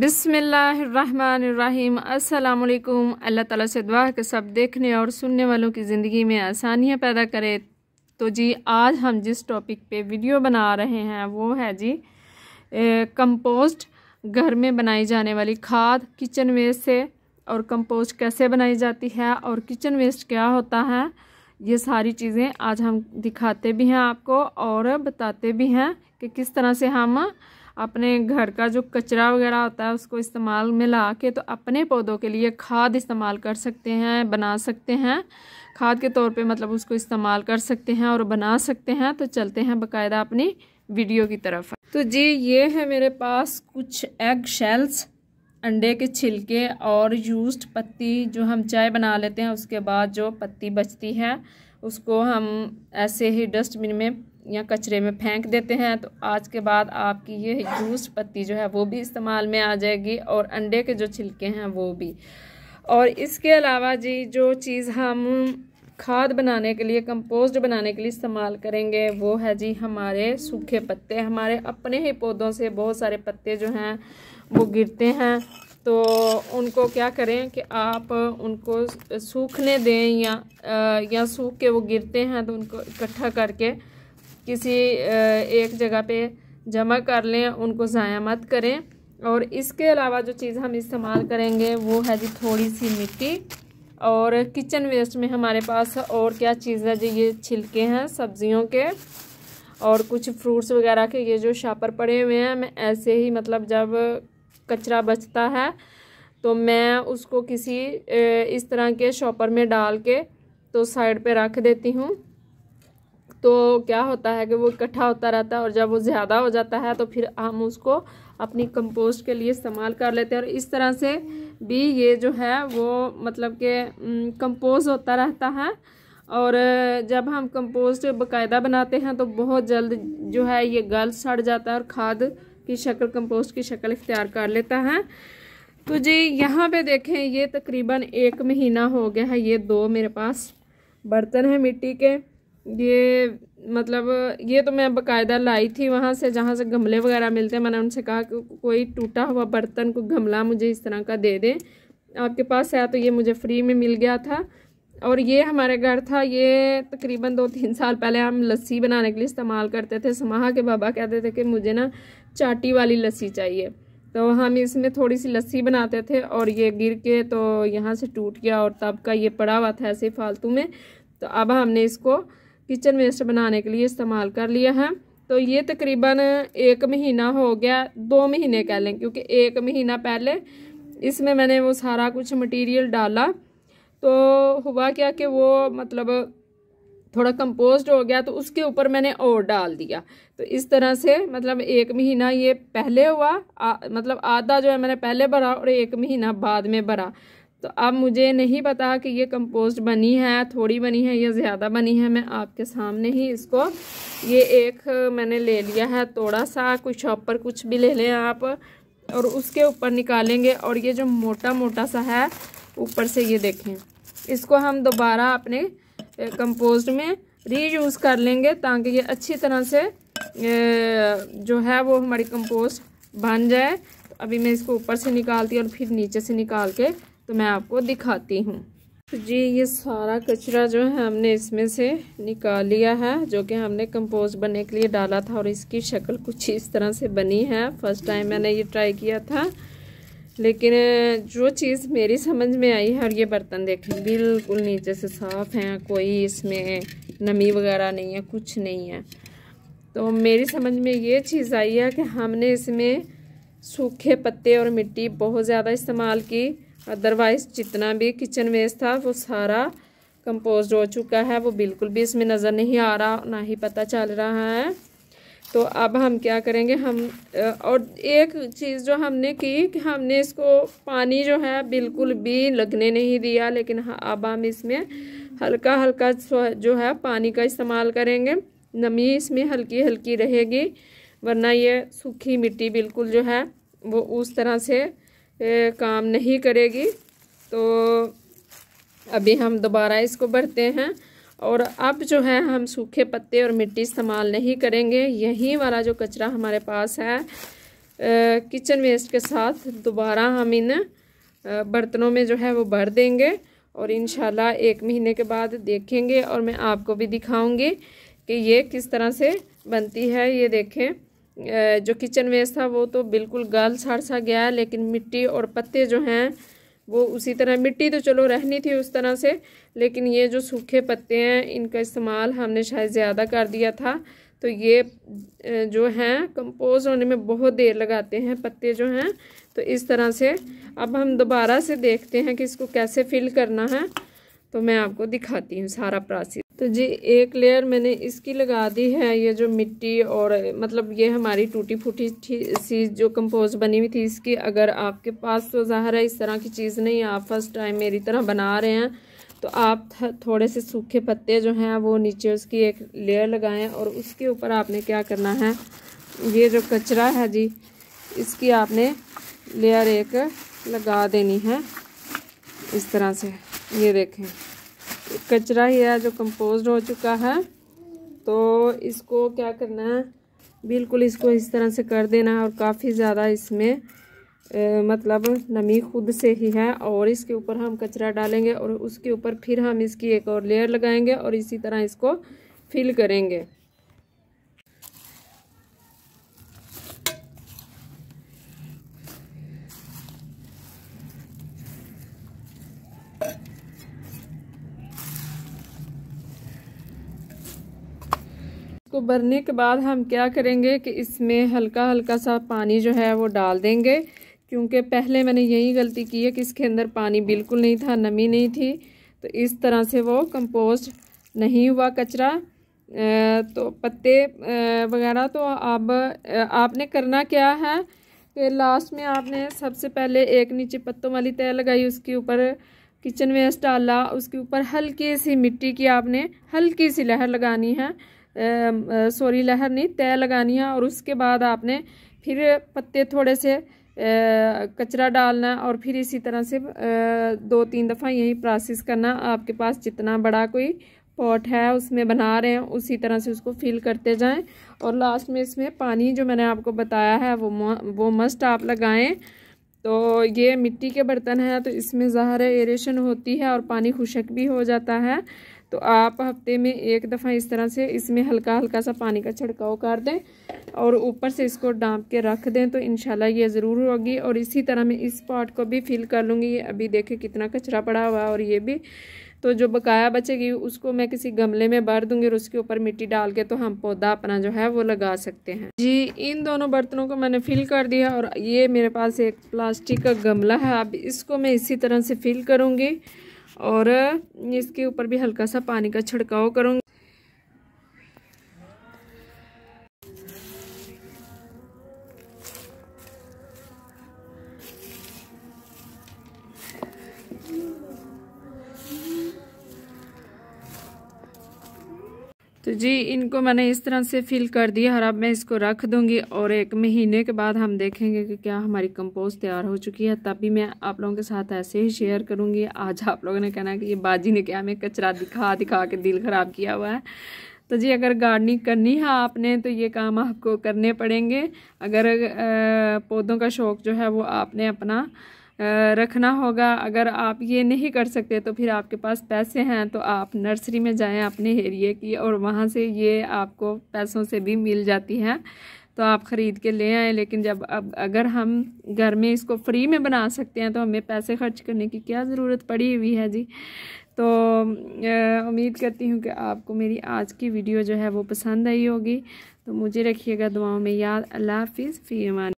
बिसमीम अल्लाम अल्लाह ताला से दुआ के सब देखने और सुनने वालों की ज़िंदगी में आसानियाँ पैदा करे तो जी आज हम जिस टॉपिक पे वीडियो बना रहे हैं वो है जी कंपोस्ट घर में बनाई जाने वाली खाद किचन वेस्ट से और कंपोस्ट कैसे बनाई जाती है और किचन वेस्ट क्या होता है ये सारी चीज़ें आज हम दिखाते भी हैं आपको और बताते भी हैं कि किस तरह से हम अपने घर का जो कचरा वगैरह होता है उसको इस्तेमाल में ला के तो अपने पौधों के लिए खाद इस्तेमाल कर सकते हैं बना सकते हैं खाद के तौर पे मतलब उसको इस्तेमाल कर सकते हैं और बना सकते हैं तो चलते हैं बकायदा अपनी वीडियो की तरफ तो जी ये है मेरे पास कुछ एग शेल्स अंडे के छिलके और यूज्ड पत्ती जो हम चाय बना लेते हैं उसके बाद जो पत्ती बचती है उसको हम ऐसे ही डस्टबिन में या कचरे में फेंक देते हैं तो आज के बाद आपकी ये जूस पत्ती जो है वो भी इस्तेमाल में आ जाएगी और अंडे के जो छिलके हैं वो भी और इसके अलावा जी जो चीज़ हम खाद बनाने के लिए कंपोस्ट बनाने के लिए इस्तेमाल करेंगे वो है जी हमारे सूखे पत्ते हमारे अपने ही पौधों से बहुत सारे पत्ते जो हैं वो गिरते हैं तो उनको क्या करें कि आप उनको सूखने दें या या सूख के वो गिरते हैं तो उनको इकट्ठा करके किसी एक जगह पे जमा कर लें उनको ज़ाया मत करें और इसके अलावा जो चीज़ हम इस्तेमाल करेंगे वो है जी थोड़ी सी मिट्टी और किचन वेस्ट में हमारे पास और क्या चीज़ है जो ये छिलके हैं सब्जियों के और कुछ फ्रूट्स वगैरह के ये जो शापर पड़े हुए हैं मैं ऐसे ही मतलब जब कचरा बचता है तो मैं उसको किसी इस तरह के शॉपर में डाल के तो साइड पे रख देती हूँ तो क्या होता है कि वो इकट्ठा होता रहता है और जब वो ज़्यादा हो जाता है तो फिर हम उसको अपनी कंपोस्ट के लिए इस्तेमाल कर लेते हैं और इस तरह से भी ये जो है वो मतलब के कंपोज होता रहता है और जब हम कंपोस्ट बकायदा बनाते हैं तो बहुत जल्द जो है ये गल सड़ जाता है और खाद की शक्ल कंपोस्ट की शक्ल इख्तियार कर लेता है तो जी यहाँ पे देखें ये तकरीबन एक महीना हो गया है ये दो मेरे पास बर्तन है मिट्टी के ये मतलब ये तो मैं बकायदा लाई थी वहाँ से जहाँ से गमले वगैरह मिलते हैं मैंने उनसे कहा कि कोई टूटा हुआ बर्तन को गमला मुझे इस तरह का दे दें आपके पास आया तो ये मुझे फ्री में मिल गया था और ये हमारे घर था ये तकरीबन दो तीन साल पहले हम लस्सी बनाने के लिए इस्तेमाल करते थे समाहा के बाबा कहते थे कि मुझे ना चाटी वाली लस्सी चाहिए तो हम इसमें थोड़ी सी लस्सी बनाते थे और ये गिर के तो यहाँ से टूट गया और तब का ये पड़ा हुआ था ऐसे फालतू में तो अब हमने इसको किचन वेस्ट बनाने के लिए इस्तेमाल कर लिया है तो ये तकरीबन एक महीना हो गया दो महीने कह लें क्योंकि एक महीना पहले इसमें मैंने वो सारा कुछ मटेरियल डाला तो हुआ क्या कि वो मतलब थोड़ा कंपोस्ट हो गया तो उसके ऊपर मैंने और डाल दिया तो इस तरह से मतलब एक महीना ये पहले हुआ आ, मतलब आधा जो है मैंने पहले भरा और एक महीना बाद में भरा तो अब मुझे नहीं पता कि ये कंपोस्ट बनी है थोड़ी बनी है या ज़्यादा बनी है मैं आपके सामने ही इसको ये एक मैंने ले लिया है थोड़ा सा कुछ शॉपर कुछ भी ले लें आप और उसके ऊपर निकालेंगे और ये जो मोटा मोटा सा है ऊपर से ये देखें इसको हम दोबारा अपने कंपोस्ट में रीयूज़ कर लेंगे ताकि ये अच्छी तरह से जो है वो हमारी कंपोस्ट बन जाए अभी मैं इसको ऊपर से निकालती हूँ और फिर नीचे से निकाल के तो मैं आपको दिखाती हूँ जी ये सारा कचरा जो है हमने इसमें से निकाल लिया है जो कि हमने कंपोज बनने के लिए डाला था और इसकी शक्ल कुछ इस तरह से बनी है फर्स्ट टाइम मैंने ये ट्राई किया था लेकिन जो चीज़ मेरी समझ में आई है और ये बर्तन देखें बिल्कुल नीचे से साफ़ हैं कोई इसमें नमी वगैरह नहीं है कुछ नहीं है तो मेरी समझ में ये चीज़ आई है कि हमने इसमें सूखे पत्ते और मिट्टी बहुत ज़्यादा इस्तेमाल की अदरवाइज़ जितना भी किचन वेस्ट था वो सारा कंपोज हो चुका है वो बिल्कुल भी इसमें नज़र नहीं आ रहा ना ही पता चल रहा है तो अब हम क्या करेंगे हम और एक चीज़ जो हमने की कि हमने इसको पानी जो है बिल्कुल भी लगने नहीं दिया लेकिन अब हम इसमें हल्का हल्का जो है पानी का इस्तेमाल करेंगे नमी इसमें हल्की हल्की रहेगी वरना ये सूखी मिट्टी बिल्कुल जो है वो उस तरह से काम नहीं करेगी तो अभी हम दोबारा इसको भरते हैं और अब जो है हम सूखे पत्ते और मिट्टी इस्तेमाल नहीं करेंगे यही वाला जो कचरा हमारे पास है किचन वेस्ट के साथ दोबारा हम इन बर्तनों में जो है वो भर देंगे और इन एक महीने के बाद देखेंगे और मैं आपको भी दिखाऊंगी कि ये किस तरह से बनती है ये देखें जो किचन वेस्ट था वो तो बिल्कुल गल सड़ सा गया लेकिन मिट्टी और पत्ते जो हैं वो उसी तरह मिट्टी तो चलो रहनी थी उस तरह से लेकिन ये जो सूखे पत्ते हैं इनका इस्तेमाल हमने शायद ज़्यादा कर दिया था तो ये जो हैं कंपोज होने में बहुत देर लगाते हैं पत्ते जो हैं तो इस तरह से अब हम दोबारा से देखते हैं कि इसको कैसे फिल करना है तो मैं आपको दिखाती हूँ सारा प्रासी तो जी एक लेयर मैंने इसकी लगा दी है ये जो मिट्टी और मतलब ये हमारी टूटी फूटी सी जो कंपोज बनी हुई थी इसकी अगर आपके पास तो ज़ाहर है इस तरह की चीज़ नहीं आप फर्स्ट टाइम मेरी तरह बना रहे हैं तो आप थोड़े से सूखे पत्ते जो हैं वो नीचे उसकी एक लेयर लगाएं और उसके ऊपर आपने क्या करना है ये जो कचरा है जी इसकी आपने लेयर एक लगा देनी है इस तरह से ये देखें कचरा ही है जो कंपोज हो चुका है तो इसको क्या करना है बिल्कुल इसको इस तरह से कर देना है और काफ़ी ज़्यादा इसमें ए, मतलब नमी खुद से ही है और इसके ऊपर हम कचरा डालेंगे और उसके ऊपर फिर हम इसकी एक और लेयर लगाएंगे और इसी तरह इसको फिल करेंगे इसको भरने के बाद हम क्या करेंगे कि इसमें हल्का हल्का सा पानी जो है वो डाल देंगे क्योंकि पहले मैंने यही गलती की है कि इसके अंदर पानी बिल्कुल नहीं था नमी नहीं थी तो इस तरह से वो कंपोस्ट नहीं हुआ कचरा तो पत्ते वगैरह तो अब आपने करना क्या है कि लास्ट में आपने सबसे पहले एक नीचे पत्तों वाली तय लगाई उसके ऊपर किचन वेस्ट डाला उसके ऊपर हल्की सी मिट्टी की आपने हल्की सी लहर लगानी है सॉरी लहर नहीं तय लगानी है और उसके बाद आपने फिर पत्ते थोड़े से कचरा डालना और फिर इसी तरह से दो तीन दफ़ा यही प्रोसेस करना आपके पास जितना बड़ा कोई पॉट है उसमें बना रहे हैं उसी तरह से उसको फिल करते जाएं और लास्ट में इसमें पानी जो मैंने आपको बताया है वो वो मस्ट आप लगाएं तो ये मिट्टी के बर्तन हैं तो इसमें ज़ाहर एरेशन होती है और पानी खुशक भी हो जाता है तो आप हफ्ते में एक दफ़ा इस तरह से इसमें हल्का हल्का सा पानी का छिड़काव कर दें और ऊपर से इसको डांप के रख दें तो इनशाला ये ज़रूर होगी और इसी तरह मैं इस पॉट को भी फिल कर लूँगी ये अभी देखें कितना कचरा पड़ा हुआ और ये भी तो जो बकाया बचेगी उसको मैं किसी गमले में भर दूंगी और उसके ऊपर मिट्टी डाल के तो हम पौधा अपना जो है वो लगा सकते हैं जी इन दोनों बर्तनों को मैंने फिल कर दिया और ये मेरे पास एक प्लास्टिक का गमला है अब इसको मैं इसी तरह से फिल करूँगी और इसके ऊपर भी हल्का सा पानी का छिड़काव करूँगी तो जी इनको मैंने इस तरह से फिल कर दिया और अब मैं इसको रख दूंगी और एक महीने के बाद हम देखेंगे कि क्या हमारी कंपोस्ट तैयार हो चुकी है तभी मैं आप लोगों के साथ ऐसे ही शेयर करूंगी आज आप लोगों ने कहना कि ये बाजी ने क्या हमें कचरा दिखा दिखा के दिल ख़राब किया हुआ है तो जी अगर गार्डनिंग करनी है आपने तो ये काम आपको करने पड़ेंगे अगर पौधों का शौक़ जो है वो आपने अपना रखना होगा अगर आप ये नहीं कर सकते तो फिर आपके पास पैसे हैं तो आप नर्सरी में जाएं अपने एरिए की और वहाँ से ये आपको पैसों से भी मिल जाती है तो आप ख़रीद के ले आएँ लेकिन जब अब अगर हम घर में इसको फ्री में बना सकते हैं तो हमें पैसे खर्च करने की क्या ज़रूरत पड़ी हुई है जी तो उम्मीद करती हूँ कि आपको मेरी आज की वीडियो जो है वो पसंद आई होगी तो मुझे रखिएगा दुआओं में याद अल्लाह हाफिज़ फ़ीमान